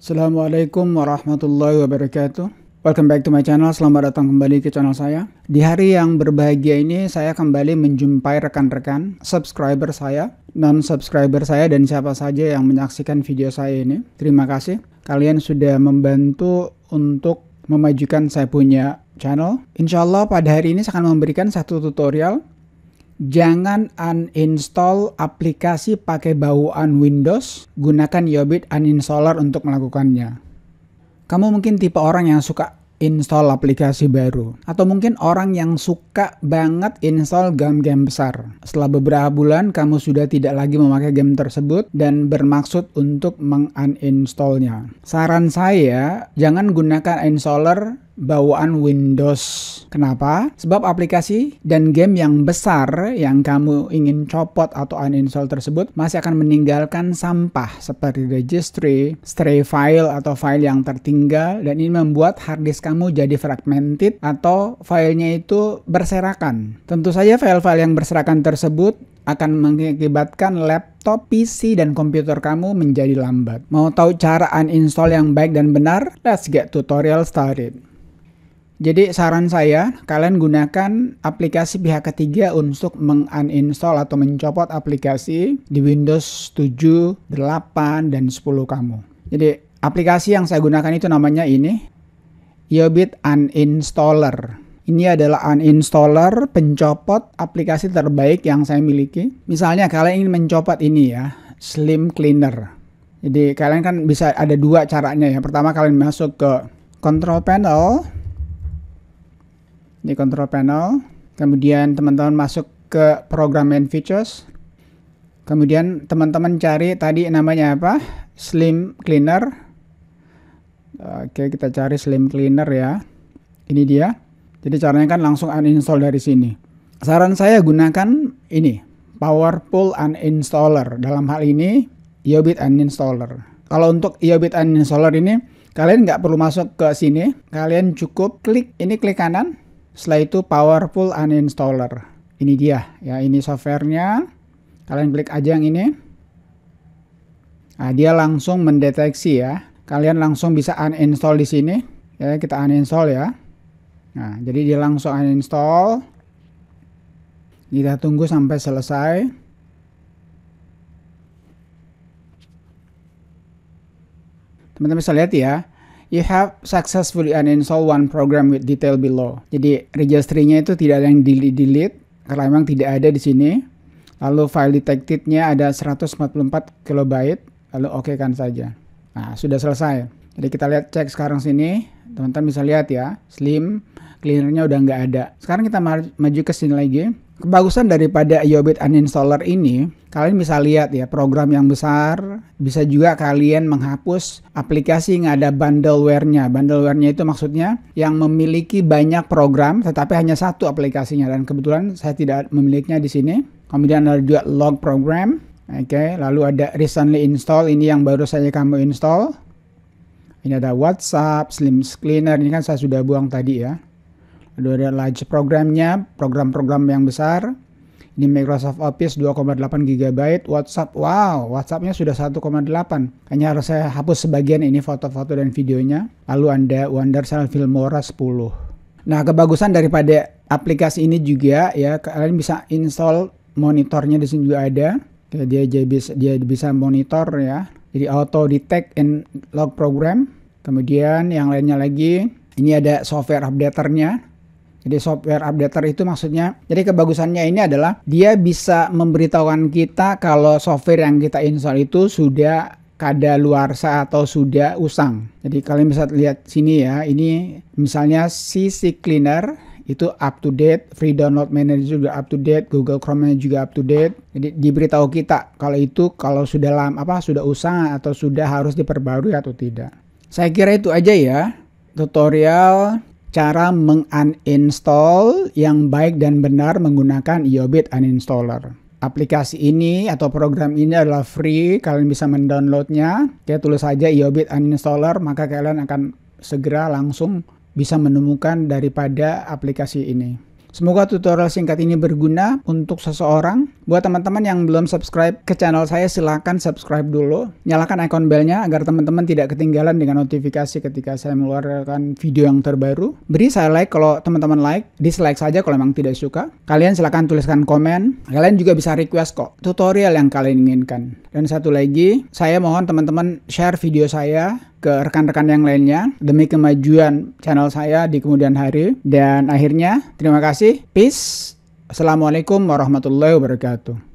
Assalamualaikum warahmatullahi wabarakatuh. Welcome back to my channel, selamat datang kembali ke channel saya. Di hari yang berbahagia ini, saya kembali menjumpai rekan-rekan, subscriber saya, non-subscriber saya, dan siapa saja yang menyaksikan video saya ini. Terima kasih, kalian sudah membantu untuk memajukan saya punya channel. Insya Allah pada hari ini saya akan memberikan satu tutorial Jangan uninstall aplikasi pakai bawaan Windows, gunakan Yobit Uninstaller untuk melakukannya. Kamu mungkin tipe orang yang suka install aplikasi baru, atau mungkin orang yang suka banget install game-game besar. Setelah beberapa bulan, kamu sudah tidak lagi memakai game tersebut dan bermaksud untuk menguninstallnya. Saran saya, jangan gunakan installer bawaan Windows. Kenapa? Sebab aplikasi dan game yang besar yang kamu ingin copot atau uninstall tersebut masih akan meninggalkan sampah seperti registry, stray file atau file yang tertinggal dan ini membuat harddisk kamu jadi fragmented atau filenya itu berserakan. Tentu saja file-file yang berserakan tersebut akan mengakibatkan laptop, PC, dan komputer kamu menjadi lambat. Mau tahu cara uninstall yang baik dan benar? Let's get tutorial started. Jadi saran saya, kalian gunakan aplikasi pihak ketiga untuk menguninstall atau mencopot aplikasi di Windows 7, 8, dan 10 kamu. Jadi aplikasi yang saya gunakan itu namanya ini, Yobit Uninstaller. Ini adalah uninstaller pencopot aplikasi terbaik yang saya miliki. Misalnya kalian ingin mencopot ini ya, Slim Cleaner. Jadi kalian kan bisa ada dua caranya ya. Pertama kalian masuk ke Control Panel, di control panel. Kemudian teman-teman masuk ke program main features. Kemudian teman-teman cari tadi namanya apa? Slim Cleaner. Oke, kita cari Slim Cleaner ya. Ini dia. Jadi caranya kan langsung uninstall dari sini. Saran saya gunakan ini, powerful Uninstaller. Dalam hal ini, Yobit Uninstaller. Kalau untuk Yobit Uninstaller ini, kalian nggak perlu masuk ke sini. Kalian cukup klik, ini klik kanan, setelah itu Powerful Uninstaller. Ini dia ya, ini softwarenya. Kalian klik aja yang ini. Nah, dia langsung mendeteksi ya. Kalian langsung bisa uninstall di sini. Ya, kita uninstall ya. Nah, jadi dia langsung uninstall. Kita tunggu sampai selesai. Teman-teman bisa lihat ya, you have successfully uninstall one program with detail below. Jadi registry itu tidak ada yang delete-delete, karena memang tidak ada di sini. Lalu file detected-nya ada 144 kilobyte. lalu oke okay kan saja. Nah, sudah selesai. Jadi kita lihat cek sekarang sini, teman-teman bisa lihat ya, slim cleanernya udah nggak ada. Sekarang kita maju ke sini lagi. Kebagusan daripada Yobit Uninstaller ini, kalian bisa lihat ya program yang besar, bisa juga kalian menghapus aplikasi yang ada bundleware-nya. Bundleware-nya itu maksudnya yang memiliki banyak program tetapi hanya satu aplikasinya dan kebetulan saya tidak memilikinya di sini. Kemudian ada juga log program, oke, okay. lalu ada recently install ini yang baru saja kamu install. Ini ada WhatsApp, Slim Cleaner, ini kan saya sudah buang tadi ya. Kedua ada large programnya, program-program yang besar. Ini Microsoft Office 2,8 GB, WhatsApp, wow, whatsappnya nya sudah 1,8. Hanya harus saya hapus sebagian ini foto-foto dan videonya. Lalu anda wonder Wondercell Filmora 10. Nah, kebagusan daripada aplikasi ini juga ya, kalian bisa install monitornya di sini juga ada. Dia, dia bisa dia bisa monitor ya. Jadi auto detect and log program. Kemudian yang lainnya lagi, ini ada software updaternya. Jadi software updater itu maksudnya, jadi kebagusannya ini adalah dia bisa memberitahukan kita kalau software yang kita install itu sudah kada luar sa atau sudah usang. Jadi kalian bisa lihat sini ya, ini misalnya CC Cleaner itu up to date, free download manager juga up to date, Google Chrome-nya juga up to date. Jadi diberitahu kita kalau itu kalau sudah lama apa sudah usang atau sudah harus diperbarui atau tidak. Saya kira itu aja ya tutorial cara menguninstall yang baik dan benar menggunakan Iobit Uninstaller. Aplikasi ini atau program ini adalah free, kalian bisa mendownloadnya. Oke, tulis saja Iobit Uninstaller, maka kalian akan segera langsung bisa menemukan daripada aplikasi ini. Semoga tutorial singkat ini berguna untuk seseorang. Buat teman-teman yang belum subscribe ke channel saya, silahkan subscribe dulu. Nyalakan icon belnya agar teman-teman tidak ketinggalan dengan notifikasi ketika saya mengeluarkan video yang terbaru. Beri saya like kalau teman-teman like, dislike saja kalau memang tidak suka. Kalian silahkan tuliskan komen. Kalian juga bisa request kok tutorial yang kalian inginkan. Dan satu lagi, saya mohon teman-teman share video saya ke rekan-rekan yang lainnya demi kemajuan channel saya di kemudian hari. Dan akhirnya, terima kasih. Peace. Assalamualaikum warahmatullahi wabarakatuh.